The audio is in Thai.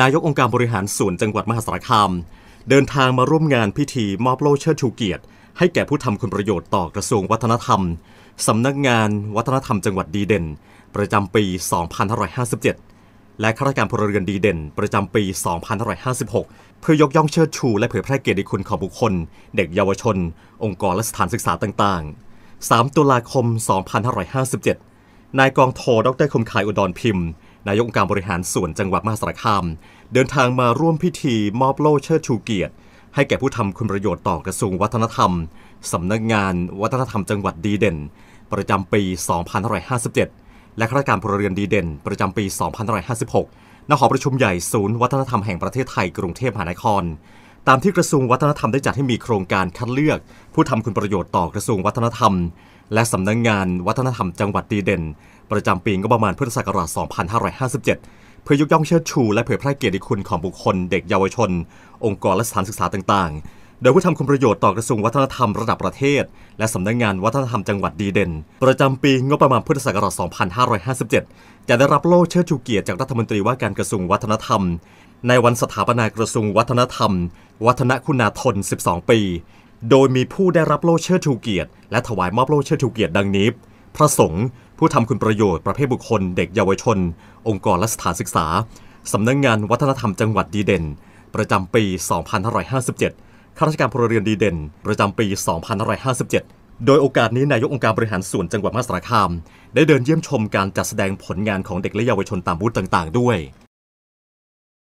นายกองค์การบริหารส่วนจังหวัดมหาสารคาม เดินทางมาร่วมงานพิธีมอบโล่เชิดชูเกียรติ ให้แก่ผู้ทำคุณประโยชน์ต่อกระทรวงวัฒนธรรม สำนักงานวัฒนธรรมจังหวัดดีเด่นประจำปี 2557 และข้าราชการพลเรือนดีเด่นประจำปี 2556 เพื่อยกย่องเชิดชูและเผยแพร่เกียรติคุณของบุคคล เด็กเยาวชน องค์กรและสถานศึกษาต่าง ๆ 3 ตุลาคม 2557 นายกองโทดรคมขายอุดรพิมพ์นายกองการบริหารส่วนจังหวัดมหาสารคาม เดินทางมาร่วมพิธีมอบโล่เชิดชูเกียรติ ให้แก่ผู้ทำคุณประโยชน์ต่อกระทรวงวัฒนธรรม สำนักงานวัฒนธรรมจังหวัดดีเด่นประจำปี 2557 และข้าราชการพลเรือนดีเด่นประจำปี2556 ณหอประชุมใหญ่ศูนย์วัฒนธรรมแห่งประเทศไทย กรุงเทพมหานครตามที่กระทรวงวัฒนธรรมได้จัดให้มีโครงการคัดเลือก ผู้ทำคุณประโยชน์ต่อกระทรวงวัฒนธรรม และสำนักงงานวัฒนธรรมจังหวัดดีเด่น ประจำปีงบประมาณพุทธศักราช 2557 เพื่อยกย่องเชิดชูและเผยแพร่เกียรติคุณของบุคคลเด็กเยาวชน องค์กรและสถานศึกษาต่าง ๆโดยผู้ทำคุณประโยชน์ต่อกระทรวงวัฒนธรรมระดับประเทศ และสำนักงงานวัฒนธรรมจังหวัดดีเด่น ประจำปีงบประมาณพุทธศักราช 2557 จะได้รับโล่เชิดชูเกียรติจากรัฐมนตรีว่าการกระทรวงวัฒนธรรมในวันสถาปนากระทรวงวัฒนธรรมวัฒนคุณาธน12 ปี โดยมีผู้ได้รับโล่เชิดชูเกียรติและถวายมอบโล่เชิดชูเกียรติดังนี้ พระสงฆ์ผู้ทำคุณประโยชน์ประเภทบุคคลเด็กเยาวชนองค์กรและสถานศึกษาสำนักงงานวัฒนธรรมจังหวัดดีเด่นประจำปี 2557ข้าราชการพลเรือนดีเด่น ประจำปี 2557 โดยโอกาสนี้นายกองค์การบริหารส่วนจังหวัดมหาสารคาม ได้เดินเยี่ยมชมการจัดแสดงผลงานของเด็กและเยาวชนตามบูธต่าง ๆด้วย